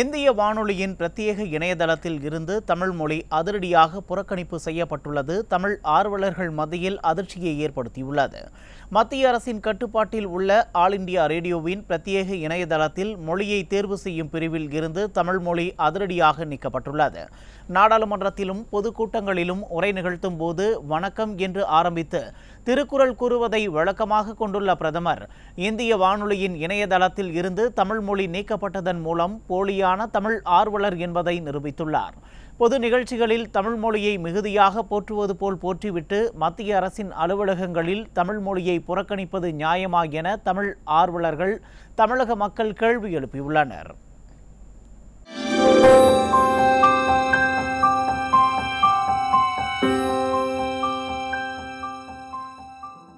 இந்திய வானொலியின் பிரத்யேக இணையதளத்தில் இருந்து தமிழ் மொழி அதிரடியாக புறக்கணிப்பு செய்யப்பட்டுள்ளது தமிழ் ஆர்வலர்கள் மத்தியில் அதிர்ச்சியை ஏற்படுத்தியுள்ளது மத்திய அரசின் கட்டுப்பாட்டில் உள்ள ஆல் இண்டியா ரேடியோவின் பிரத்யேக இணையதளத்தில் மொழியை தேர்வு செய்யும் பிரிவில் இருந்து தமிழ் மொழி அதிரடியாக நீக்கப்பட்டுள்ளது நாடாளுமன்றத்திலும் பொதுக்கூட்டங்களிலும் உரை நிகழ்த்தும் போது வணக்கம் என்று ஆரம்பித்து திருக்குறள் கூறுவதை வழக்கமாக கொண்டுள்ள பிரதமர் இந்திய வானொலியின் இணையதளத்தில் இருந்து தமிழ் மொழி நீக்கப்பட்டதன் மூலம் போலியான தமிழ் ஆர்வலர் என்பதை நிரூபித்துள்ளார் பொது நிகழ்ச்சிகளில் தமிழ் மொழியை மிகுதியாக போற்றுவது போல் போற்றிவிட்டு மத்திய அரசின் அலுவலகங்களில் தமிழ் மொழியை புறக்கணிப்பது நியாயமா என தமிழ் ஆர்வலர்கள் தமிழக மக்கள் கேள்வி எழுப்பியுள்ளனர்